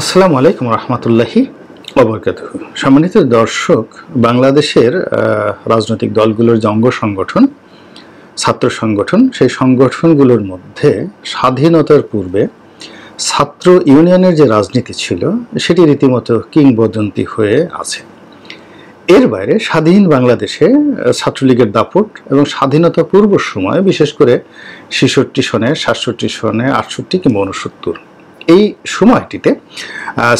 আসসালামু আলাইকুম রহমতুল্লাহি অবরকাত সম্মানিত দর্শক বাংলাদেশের রাজনৈতিক দলগুলোর জঙ্গ সংগঠন ছাত্র সংগঠন সেই সংগঠনগুলোর মধ্যে স্বাধীনতার পূর্বে ছাত্র ইউনিয়নের যে রাজনীতি ছিল সেটি রীতিমতো কিংবদন্তি হয়ে আছে এর বাইরে স্বাধীন বাংলাদেশে ছাত্রলীগের দাপট এবং স্বাধীনতা পূর্ব সময় বিশেষ করে ছেষট্টি সনে সাতষট্টি সনে আটষট্টি কিংবা উনসত্তর এই সময়টিতে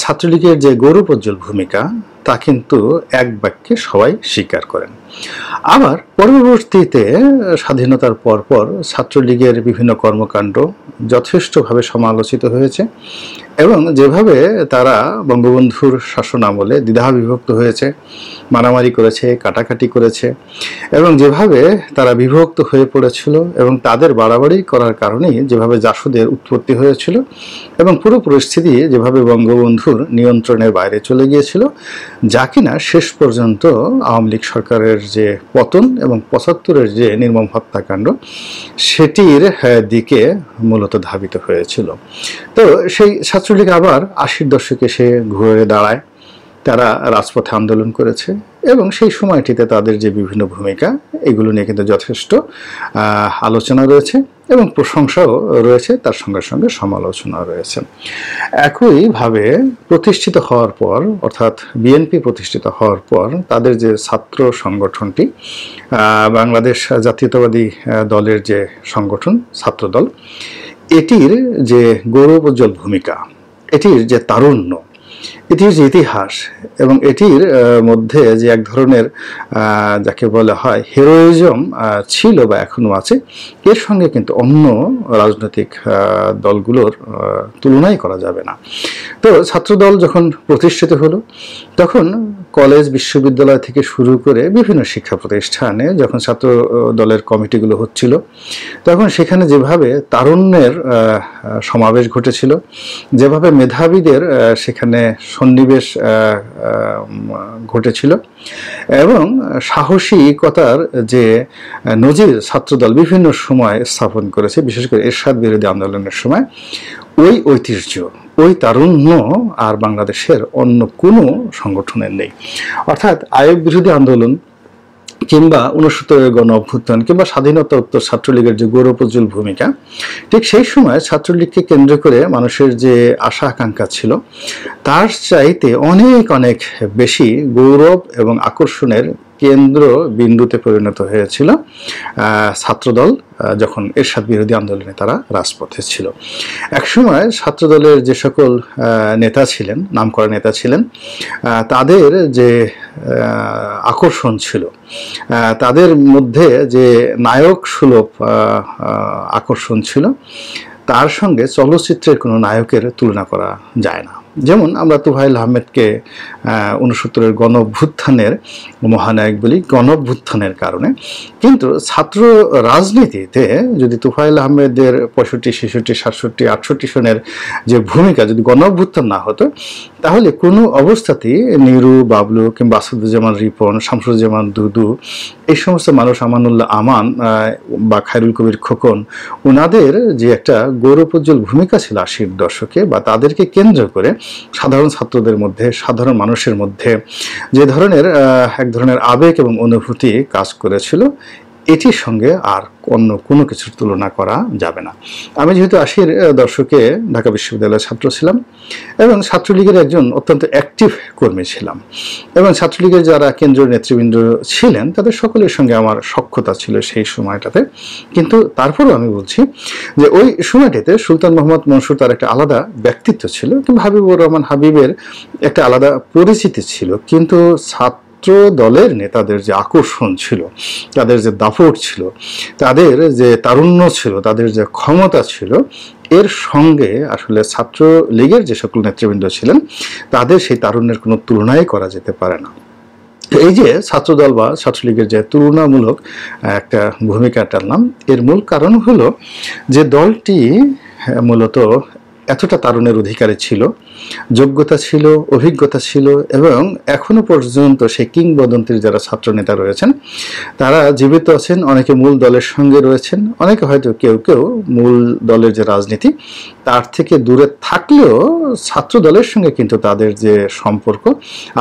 ছাত্রলীগের যে গৌরবোজ্জ্বল ভূমিকা তা কিন্তু এক বাক্যে সবাই স্বীকার করেন আবার পরবর্তীতে স্বাধীনতার পরপর ছাত্রলীগের বিভিন্ন কর্মকাণ্ড যথেষ্টভাবে সমালোচিত হয়েছে এবং যেভাবে তারা বঙ্গবন্ধুর শাসন আমলে দ্বিধা বিভক্ত হয়েছে মারামারি করেছে কাটাকাটি করেছে এবং যেভাবে তারা বিভক্ত হয়ে পড়েছিল এবং তাদের বাড়াবাড়ি করার কারণেই যেভাবে জাসুদের উৎপত্তি হয়েছিল এবং পুরো পরিস্থিতি যেভাবে বঙ্গবন্ধুর নিয়ন্ত্রণের বাইরে চলে গিয়েছিল যা কিনা শেষ পর্যন্ত আওয়ামী লীগ সরকারের যে পতন এবং পঁচাত্তরের যে নির্মম হত্যাকাণ্ড সেটির হ্যাঁ, দিকে মূলত ধাবিত হয়েছিল তো সেই ছাত্রলীগ আবার আশির দশকে সে ঘুরে দাঁড়ায় তারা রাজপথে আন্দোলন করেছে এবং সেই সময়টিতে তাদের যে বিভিন্ন ভূমিকা এগুলো নিয়ে কিন্তু যথেষ্ট আলোচনা রয়েছে এবং প্রশংসাও রয়েছে তার সঙ্গে সঙ্গে সমালোচনা রয়েছে একইভাবে প্রতিষ্ঠিত হওয়ার পর অর্থাৎ বিএনপি প্রতিষ্ঠিত হওয়ার পর তাদের যে ছাত্র সংগঠনটি বাংলাদেশ জাতীয়তাবাদী দলের যে সংগঠন ছাত্রদল এটির যে গৌরবোজ্জ্বল ভূমিকা এটির যে তারুণ্য এটি হচ্ছে ইতিহাস এবং এটির মধ্যে যে এক ধরনের যাকে বলা হয় হিরোইজম ছিল বা এখনও আছে এর সঙ্গে কিন্তু অন্য রাজনৈতিক দলগুলোর তুলনাই করা যাবে না তো ছাত্রদল যখন প্রতিষ্ঠিত হলো তখন কলেজ বিশ্ববিদ্যালয় থেকে শুরু করে বিভিন্ন শিক্ষা প্রতিষ্ঠানে যখন ছাত্র দলের কমিটিগুলো হচ্ছিল তখন সেখানে যেভাবে তারুণ্যের সমাবেশ ঘটেছিল যেভাবে মেধাবীদের সেখানে সন্নিবেশ ঘটেছিল এবং সাহসিকতার যে নজির ছাত্রদল বিভিন্ন সময় স্থাপন করেছে বিশেষ করে এরশাদ বিরোধী আন্দোলনের সময় ওই ঐতিহ্য ওই তারুণ্য আর বাংলাদেশের অন্য কোনো সংগঠনের নেই অর্থাৎ আয়োগ বিরোধী আন্দোলন কিংবা উনসত্তরের গণ অভ্যুত্থান কিংবা স্বাধীনতা উত্তর ছাত্রলীগের যে গৌরবজ্জ্বল ভূমিকা ঠিক সেই সময় ছাত্রলীগকে কেন্দ্র করে মানুষের যে আশা আকাঙ্ক্ষা ছিল তার চাইতে অনেক অনেক বেশি গৌরব এবং আকর্ষণের কেন্দ্র বিন্দুতে পরিণত হয়েছিল ছাত্রদল যখন এরশাদ বিরোধী আন্দোলনে তারা রাজপথে ছিল একসময় ছাত্রদলের যে সকল নেতা ছিলেন নামকরা নেতা ছিলেন তাদের যে আকর্ষণ ছিল তাদের মধ্যে যে নায়ক সুলভ আকর্ষণ ছিল তার সঙ্গে চলচ্চিত্রের কোনো নায়কের তুলনা করা যায় না যেমন আমরা তুভাইল আহমেদকে উনসত্তরের গণ অভ্যুত্থানের মহানায়ক বলি গণ অভ্যুত্থানের কারণে কিন্তু ছাত্র রাজনীতিতে যদি তুফাইল আহমেদের পঁয়ষট্টি ছেষট্টি সাতষট্টি আটষট্টি সনের যে ভূমিকা যদি গণ অভ্যুত্থান না হতো তাহলে কোনো অবস্থাতেই নিরু বাবলু কিংবা আসাদুজ্জামান রিপন শামসুজ্জামান দুদু এই সমস্ত মানুষ আমানুল্লাহ আমান বা খায়রুল কবির খোকন ওনাদের যে একটা গৌরবোজ্জ্বল ভূমিকা ছিল আশির দশকে বা তাদেরকে কেন্দ্র করে সাধারণ ছাত্রদের মধ্যে সাধারণ মানুষের মধ্যে যে ধরনের এক ধরনের আবেগ এবং অনুভূতি কাজ করেছিল এটির সঙ্গে আর অন্য কোনো কিছুর তুলনা করা যাবে না আমি যেহেতু আশির দর্শকে ঢাকা বিশ্ববিদ্যালয়ের ছাত্র ছিলাম এবং ছাত্রলীগের একজন অত্যন্ত অ্যাক্টিভ কর্মী ছিলাম এবং ছাত্রলীগের যারা কেন্দ্রীয় নেতৃবৃন্দ ছিলেন তাদের সকলের সঙ্গে আমার সক্ষতা ছিল সেই সময়টাতে কিন্তু তারপরেও আমি বলছি যে ওই সময়টিতে সুলতান মোহাম্মদ মনসুর তার একটা আলাদা ব্যক্তিত্ব ছিল কিন্তু হাবিবুর রহমান হাবিবের একটা আলাদা পরিচিতি ছিল কিন্তু ছাত্র ছাত্র দলের নেতাদের যে আকর্ষণ ছিল তাদের যে দাপট ছিল তাদের যে তারুণ্য ছিল তাদের যে ক্ষমতা ছিল এর সঙ্গে আসলে ছাত্র লীগের যে সকল নেতৃবৃন্দ ছিলেন তাদের সেই তারুণ্যের কোনো তুলনাই করা যেতে পারে না এই যে ছাত্রদল বা ছাত্রলীগের যে তুলনামূলক একটা ভূমিকা টানলাম এর মূল কারণ হলো যে দলটি মূলত এতটা তারুণের অধিকারে ছিল যোগ্যতা ছিল অভিজ্ঞতা ছিল এবং এখনও পর্যন্ত সে কিংবদন্তির যারা ছাত্রনেতা রয়েছেন তারা জীবিত আছেন অনেকে মূল দলের সঙ্গে রয়েছেন অনেকে হয়তো কেউ কেউ মূল দলের যে রাজনীতি তার থেকে দূরে থাকলেও ছাত্র দলের সঙ্গে কিন্তু তাদের যে সম্পর্ক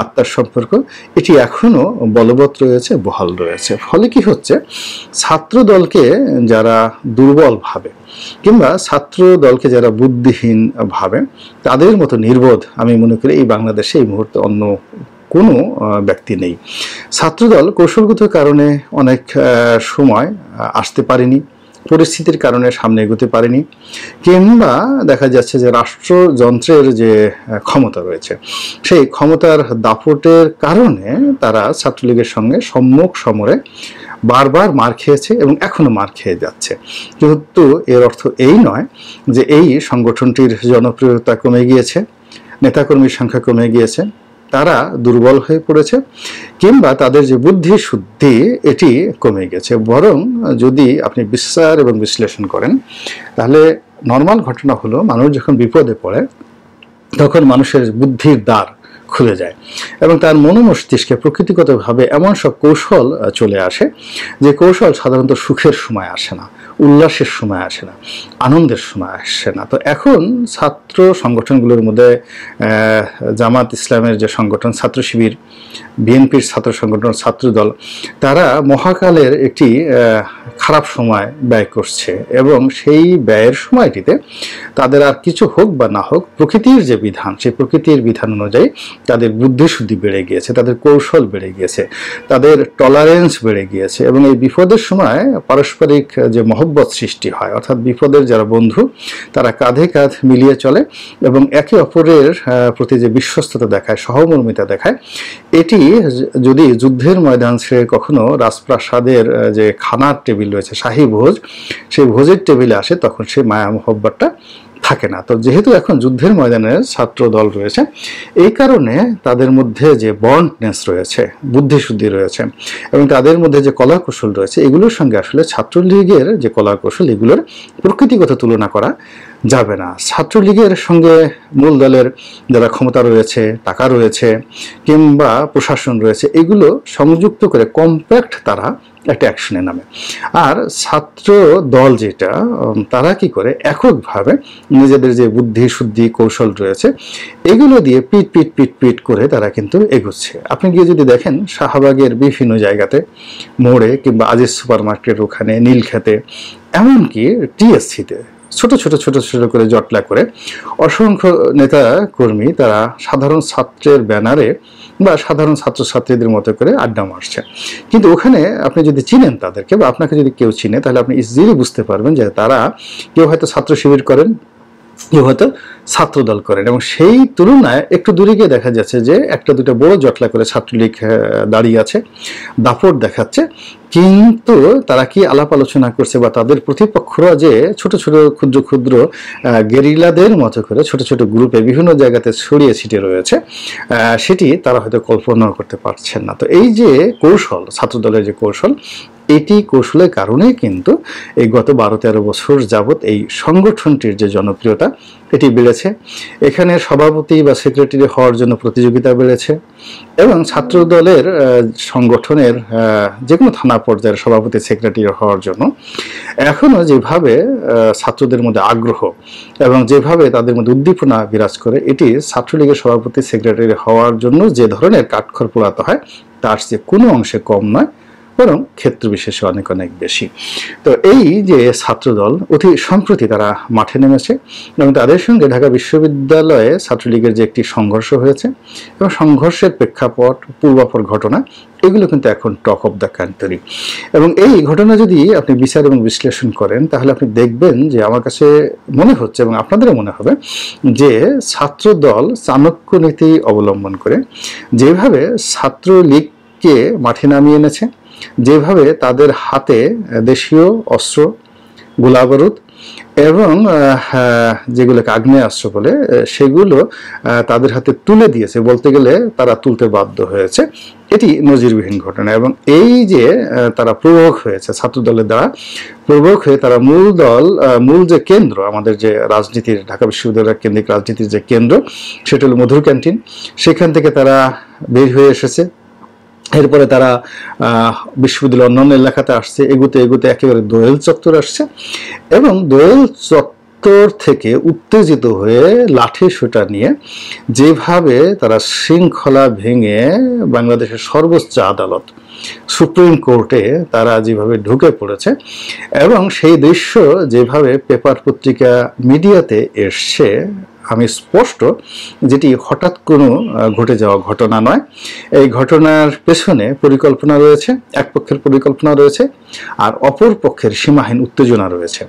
আত্মার সম্পর্ক এটি এখনও বলবৎ রয়েছে বহাল রয়েছে ফলে কি হচ্ছে ছাত্র দলকে যারা দুর্বল ভাবে কিংবা ছাত্র দলকে যারা বুদ্ধিহীন ভাবে তাদের মতো নির্বোধ আমি মনে করি এই বাংলাদেশে এই মুহূর্তে অন্য কোনো ব্যক্তি নেই ছাত্রদল কৌশলগত কারণে অনেক সময় আসতে পারেনি পরিস্থিতির কারণে সামনে এগোতে পারেনি কিংবা দেখা যাচ্ছে যে রাষ্ট্রযন্ত্রের যে ক্ষমতা রয়েছে সেই ক্ষমতার দাপটের কারণে তারা ছাত্রলীগের সঙ্গে সম্মুখ সমরে বারবার মার খেয়েছে এবং এখনও মার খেয়ে যাচ্ছে কিন্তু এর অর্থ এই নয় যে এই সংগঠনটির জনপ্রিয়তা কমে গিয়েছে নেতাকর্মীর সংখ্যা কমে গিয়েছে তারা দুর্বল হয়ে পড়েছে কিংবা তাদের যে বুদ্ধি শুদ্ধি এটি কমে গেছে বরং যদি আপনি বিচার এবং বিশ্লেষণ করেন তাহলে নর্মাল ঘটনা হলো মানুষ যখন বিপদে পড়ে তখন মানুষের বুদ্ধির দ্বার খুলে যায় এবং তার মস্তিষ্কে প্রকৃতিগতভাবে এমন সব কৌশল চলে আসে যে কৌশল সাধারণত সুখের সময় আসে না উল্লাসের সময় আসে না আনন্দের সময় আসে না তো এখন ছাত্র সংগঠনগুলোর মধ্যে জামাত ইসলামের যে সংগঠন ছাত্র শিবির বিএনপির ছাত্র সংগঠন ছাত্রদল তারা মহাকালের একটি খারাপ সময় ব্যয় করছে এবং সেই ব্যয়ের সময়টিতে তাদের আর কিছু হোক বা না হোক প্রকৃতির যে বিধান সেই প্রকৃতির বিধান অনুযায়ী তাদের বুদ্ধিশুদ্ধি বেড়ে গিয়েছে তাদের কৌশল বেড়ে গিয়েছে তাদের টলারেন্স বেড়ে গিয়েছে এবং এই বিপদের সময় পারস্পরিক যে মহব মহব্বত সৃষ্টি হয় অর্থাৎ বিপদের যারা বন্ধু তারা কাঁধে কাঁধ মিলিয়ে চলে এবং একে অপরের প্রতি যে বিশ্বস্ততা দেখায় সহমর্মিতা দেখায় এটি যদি যুদ্ধের ময়দান ছেড়ে কখনো রাজপ্রাসাদের যে খানার টেবিল রয়েছে শাহী ভোজ সেই ভোজের টেবিলে আসে তখন সেই মায়া মহব্বতটা থাকে না তো যেহেতু এখন যুদ্ধের ময়দানে ছাত্র দল রয়েছে এই কারণে তাদের মধ্যে যে বন্ডনেস রয়েছে বুদ্ধিশুদ্ধি রয়েছে এবং তাদের মধ্যে যে কলাকৌশল রয়েছে এগুলোর সঙ্গে আসলে ছাত্রলীগের যে কলা কৌশল এগুলোর প্রকৃতিগত তুলনা করা যাবে না ছাত্রলীগের সঙ্গে মূল দলের যারা ক্ষমতা রয়েছে টাকা রয়েছে কিংবা প্রশাসন রয়েছে এগুলো সংযুক্ত করে কম্প্যাক্ট তারা একটা অ্যাকশনে নামে আর ছাত্র দল যেটা তারা কি করে এককভাবে নিজেদের যে বুদ্ধি শুদ্ধি কৌশল রয়েছে এগুলো দিয়ে পিট পিট পিট পিট করে তারা কিন্তু এগোচ্ছে আপনি গিয়ে যদি দেখেন শাহবাগের বিভিন্ন জায়গাতে মোড়ে কিংবা আজিজ সুপার মার্কেটের ওখানে নীলক্ষেতে এমনকি টিএসসিতে ছোট ছোট ছোট ছোট করে জটলা করে অসংখ্য নেতা কর্মী তারা সাধারণ ছাত্রের ব্যানারে বা সাধারণ ছাত্রছাত্রীদের মতো করে আড্ডা মারছে কিন্তু ওখানে আপনি যদি চিনেন তাদেরকে বা আপনাকে যদি কেউ চিনে তাহলে আপনি ইজিলি বুঝতে পারবেন যে তারা কেউ হয়তো ছাত্র শিবির করেন হয়তো ছাত্রদল করেন এবং সেই তুলনায় একটু দূরে গিয়ে দেখা যাচ্ছে যে একটা দুটো বড় জটলা করে ছাত্রলীগ দাঁড়িয়ে আছে দাপট দেখাচ্ছে কিন্তু তারা কি আলাপ আলোচনা করছে বা তাদের প্রতিপক্ষরা যে ছোট ছোট ক্ষুদ্র ক্ষুদ্র গেরিলাদের মতো করে ছোট ছোট গ্রুপে বিভিন্ন জায়গাতে ছড়িয়ে ছিটে রয়েছে সেটি তারা হয়তো কল্পনাও করতে পারছেন না তো এই যে কৌশল ছাত্রদলের যে কৌশল এটি কৌশলের কারণে কিন্তু এই গত বারো তেরো বছর যাবৎ এই সংগঠনটির যে জনপ্রিয়তা এটি বেড়েছে এখানে সভাপতি বা সেক্রেটারি হওয়ার জন্য প্রতিযোগিতা বেড়েছে এবং ছাত্র দলের সংগঠনের যে কোনো থানা পর্যায়ের সভাপতি সেক্রেটারি হওয়ার জন্য এখনও যেভাবে ছাত্রদের মধ্যে আগ্রহ এবং যেভাবে তাদের মধ্যে উদ্দীপনা বিরাজ করে এটি ছাত্রলীগের সভাপতি সেক্রেটারি হওয়ার জন্য যে ধরনের কাঠখড় পোড়াতে হয় তার চেয়ে কোনো অংশে কম নয় বরং ক্ষেত্রবিশেষে অনেক অনেক বেশি তো এই যে ছাত্রদল অতি সম্প্রতি তারা মাঠে নেমেছে এবং তাদের সঙ্গে ঢাকা বিশ্ববিদ্যালয়ে ছাত্রলীগের যে একটি সংঘর্ষ হয়েছে এবং সংঘর্ষের প্রেক্ষাপট পূর্বাপর ঘটনা এগুলো কিন্তু এখন টক অফ দ্য কান্ট্রি এবং এই ঘটনা যদি আপনি বিচার এবং বিশ্লেষণ করেন তাহলে আপনি দেখবেন যে আমার কাছে মনে হচ্ছে এবং আপনাদেরও মনে হবে যে ছাত্রদল চাণক্য নীতি অবলম্বন করে যেভাবে ছাত্রলীগকে মাঠে নামিয়ে এনেছে যেভাবে তাদের হাতে দেশীয় অস্ত্র গোলাবারুদ এবং হ্যাঁ, যেগুলোকে আগ্নেয়াস্ত্র বলে সেগুলো তাদের হাতে তুলে দিয়েছে বলতে গেলে তারা তুলতে বাধ্য হয়েছে এটি নজিরবিহীন ঘটনা এবং এই যে তারা প্রবক হয়েছে ছাত্রদলের দ্বারা প্রবক হয়ে তারা মূল দল মূল যে কেন্দ্র আমাদের যে রাজনীতির ঢাকা বিশ্ববিদ্যালয়ের কেন্দ্রিক রাজনীতির যে কেন্দ্র সেটা হলো মধুর ক্যান্টিন সেখান থেকে তারা বের হয়ে এসেছে এরপরে তারা বিশ্ববিদ্যালয় অন্যান্য এলাকাতে আসছে এগুতে এগুতে একেবারে দোয়েল চত্বর আসছে এবং দোয়েল চত্বর থেকে উত্তেজিত হয়ে লাঠি সুটা নিয়ে যেভাবে তারা শৃঙ্খলা ভেঙে বাংলাদেশের সর্বোচ্চ আদালত সুপ্রিম কোর্টে তারা যেভাবে ঢুকে পড়েছে এবং সেই দৃশ্য যেভাবে পেপার পত্রিকা মিডিয়াতে এসছে আমি স্পষ্ট যেটি হঠাৎ কোনো ঘটে যাওয়া ঘটনা নয় এই ঘটনার পেছনে পরিকল্পনা রয়েছে এক পক্ষের পরিকল্পনা রয়েছে আর অপর পক্ষের সীমাহীন উত্তেজনা রয়েছে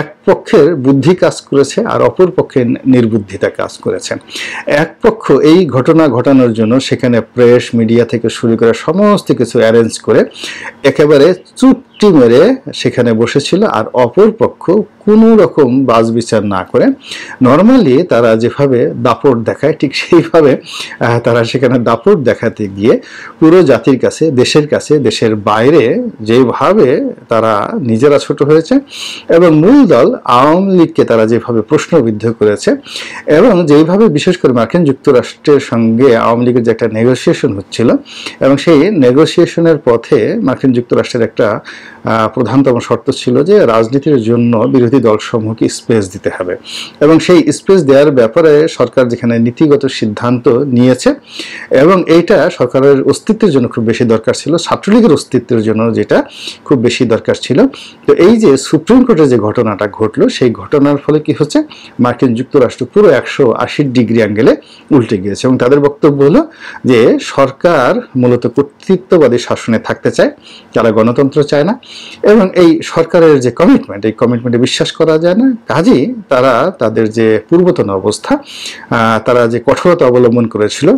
এক পক্ষের বুদ্ধি কাজ করেছে আর অপর পক্ষের নির্বুদ্ধিতা কাজ করেছে এক পক্ষ এই ঘটনা ঘটানোর জন্য সেখানে প্রেস মিডিয়া থেকে শুরু করে সমস্ত কিছু অ্যারেঞ্জ করে একেবারে চুপ ঘুপটি মেরে সেখানে বসেছিল আর অপর পক্ষ কোনো রকম বাজ বিচার না করে নর্মালি তারা যেভাবে দাপট দেখায় ঠিক সেইভাবে তারা সেখানে দাপট দেখাতে গিয়ে পুরো জাতির কাছে দেশের কাছে দেশের বাইরে যেভাবে তারা নিজেরা ছোট হয়েছে এবং মূল দল আওয়ামী লীগকে তারা যেভাবে প্রশ্নবিদ্ধ করেছে এবং যেইভাবে বিশেষ করে মার্কিন যুক্তরাষ্ট্রের সঙ্গে আওয়ামী লীগের যে একটা নেগোসিয়েশন হচ্ছিল এবং সেই নেগোসিয়েশনের পথে মার্কিন যুক্তরাষ্ট্রের একটা প্রধানতম শর্ত ছিল যে রাজনীতির জন্য বিরোধী দলসমূহকে স্পেস দিতে হবে এবং সেই স্পেস দেওয়ার ব্যাপারে সরকার যেখানে নীতিগত সিদ্ধান্ত নিয়েছে এবং এইটা সরকারের অস্তিত্বের জন্য খুব বেশি দরকার ছিল ছাত্রলীগের অস্তিত্বের জন্য যেটা খুব বেশি দরকার ছিল তো এই যে সুপ্রিম কোর্টে যে ঘটনাটা ঘটলো সেই ঘটনার ফলে কি হচ্ছে মার্কিন যুক্তরাষ্ট্র পুরো একশো আশি ডিগ্রি অ্যাঙ্গেলে উল্টে গিয়েছে এবং তাদের বক্তব্য হলো যে সরকার মূলত কর্তৃত্ববাদী শাসনে থাকতে চায় তারা গণতন্ত্র চায় না এবং এই সরকারের যে কমিটমেন্ট এই কমিটমেন্টে বিশ্বাস করা যায় না কাজেই তারা তাদের যে পূর্বতন অবস্থা তারা যে কঠোরতা অবলম্বন করেছিল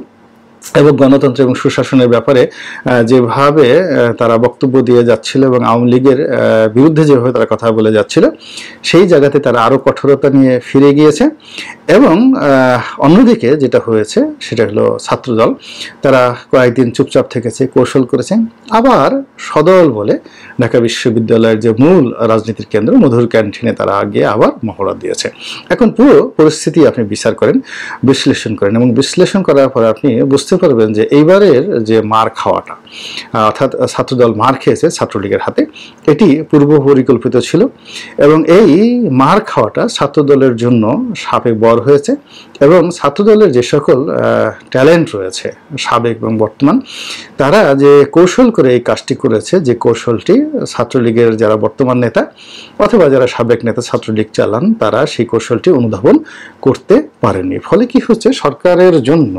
এবং গণতন্ত্র এবং সুশাসনের ব্যাপারে যেভাবে তারা বক্তব্য দিয়ে যাচ্ছিল এবং আওয়ামী লীগের বিরুদ্ধে যেভাবে তারা কথা বলে যাচ্ছিল সেই জায়গাতে তারা আরও কঠোরতা নিয়ে ফিরে গিয়েছে এবং অন্যদিকে যেটা হয়েছে সেটা হলো ছাত্রদল তারা কয়েকদিন চুপচাপ থেকেছে কৌশল করেছে আবার সদল বলে ঢাকা বিশ্ববিদ্যালয়ের যে মূল রাজনীতির কেন্দ্র মধুর ক্যান্টিনে তারা আগে আবার মহড়া দিয়েছে এখন পুরো পরিস্থিতি আপনি বিচার করেন বিশ্লেষণ করেন এবং বিশ্লেষণ করার পর আপনি বুঝতে বুঝতে পারবেন যে এইবারের যে মার খাওয়াটা অর্থাৎ ছাত্রদল মার খেয়েছে ছাত্রলীগের হাতে এটি পূর্ব পরিকল্পিত ছিল এবং এই মার খাওয়াটা ছাত্রদলের জন্য সাপে বর হয়েছে এবং ছাত্রদলের যে সকল ট্যালেন্ট রয়েছে সাবেক এবং বর্তমান তারা যে কৌশল করে এই কাজটি করেছে যে কৌশলটি ছাত্রলীগের যারা বর্তমান নেতা অথবা যারা সাবেক নেতা ছাত্রলীগ চালান তারা সেই কৌশলটি অনুধাবন করতে পারেননি ফলে কি হচ্ছে সরকারের জন্য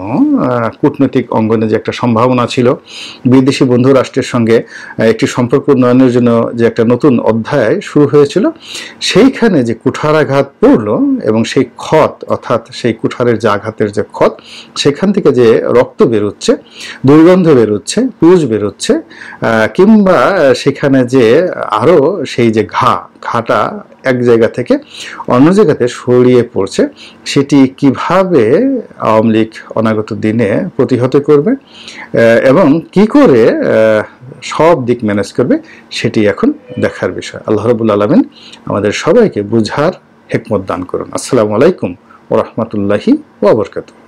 কূটনৈতিক অঙ্গনে যে একটা সম্ভাবনা ছিল বিদেশি বন্ধু রাষ্ট্রের সঙ্গে একটি সম্পর্ক উন্নয়নের জন্য যে একটা নতুন অধ্যায় শুরু হয়েছিল সেইখানে যে কুঠারাঘাত পড়ল এবং সেই ক্ষত অর্থাৎ সেই কুঠারের যে আঘাতের যে ক্ষত সেখান থেকে যে রক্ত বেরোচ্ছে দুর্গন্ধ বেরোচ্ছে পুজ বেরোচ্ছে কিংবা সেখানে যে আরও সেই যে ঘা ঘাটা এক জায়গা থেকে অন্য জায়গাতে সরিয়ে পড়ছে সেটি কিভাবে আওয়ামী লীগ অনাগত দিনে প্রতিহত করবে এবং কি করে সব দিক ম্যানেজ করবে সেটি এখন দেখার বিষয় আল্লাহ রবুল আলমিন আমাদের সবাইকে বুঝার হেকমত দান করুন আসসালামু আলাইকুম ওরহমতুল্লাহি ওবরকাতু